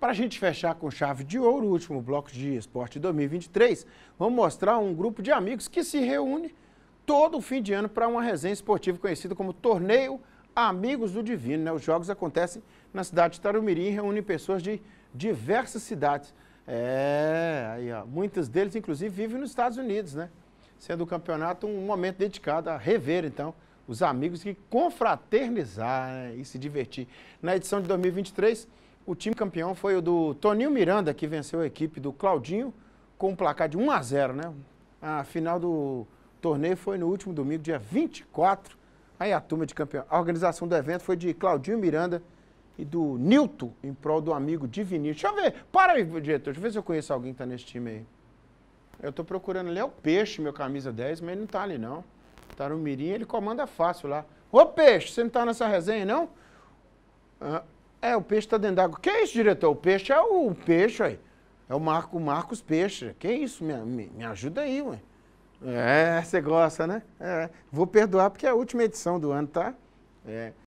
Para a gente fechar com chave de ouro, o último bloco de esporte 2023, vamos mostrar um grupo de amigos que se reúne todo o fim de ano para uma resenha esportiva conhecida como Torneio Amigos do Divino. Né? Os jogos acontecem na cidade de Tarumirim e reúnem pessoas de diversas cidades. É, aí, ó, muitos deles, inclusive, vivem nos Estados Unidos, né? Sendo o campeonato um momento dedicado a rever, então, os amigos que confraternizar né? e se divertir. Na edição de 2023 o time campeão foi o do Toninho Miranda, que venceu a equipe do Claudinho com um placar de 1 a 0, né? A final do torneio foi no último domingo, dia 24. Aí a turma de campeão. A organização do evento foi de Claudinho Miranda e do Nilton, em prol do amigo de Vinícius. Deixa eu ver, para aí, diretor, deixa eu ver se eu conheço alguém que tá nesse time aí. Eu tô procurando ali, é o Peixe, meu camisa 10, mas ele não tá ali não. Tá no Mirim, ele comanda fácil lá. Ô Peixe, você não tá nessa resenha não? Ah, é, o peixe está dentro d'água. Que é isso, diretor? O peixe é o, peixe, aí. É o, Marco, Marcos Peixe. Que é isso? Me, me, me, ajuda aí, ué. É, você gosta, né? É, vou perdoar porque é a última edição do ano, tá? É.